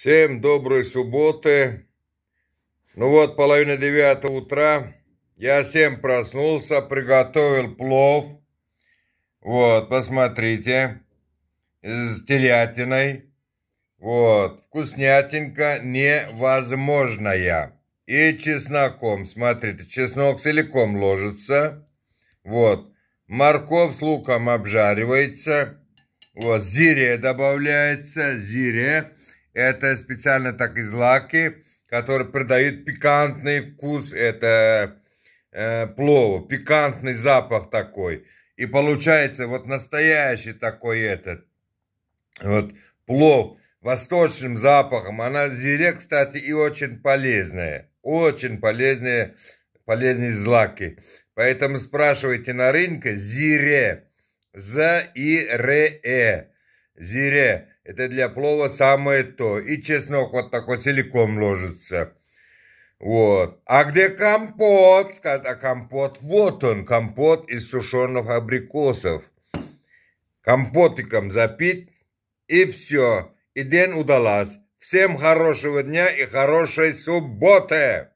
Всем доброй субботы. Ну вот, половина девятого утра. Я всем проснулся, приготовил плов. Вот, посмотрите. С телятиной. Вот, вкуснятинка невозможная. И чесноком, смотрите, чеснок целиком ложится. Вот, морковь с луком обжаривается. Вот, зире добавляется, зире. Это специально так из лаки, который придает пикантный вкус, это э, плова, пикантный запах такой. И получается вот настоящий такой этот, вот плов восточным запахом. Она зире, кстати, и очень полезная, очень полезная, полезные злаки. Поэтому спрашивайте на рынке зире, з и ре э, зире. Это для плова самое то. И чеснок вот такой целиком ложится. Вот. А где компот? Скажет, а компот, вот он, компот из сушеных абрикосов. Компотиком запить, и все. И день удалась. Всем хорошего дня и хорошей субботы!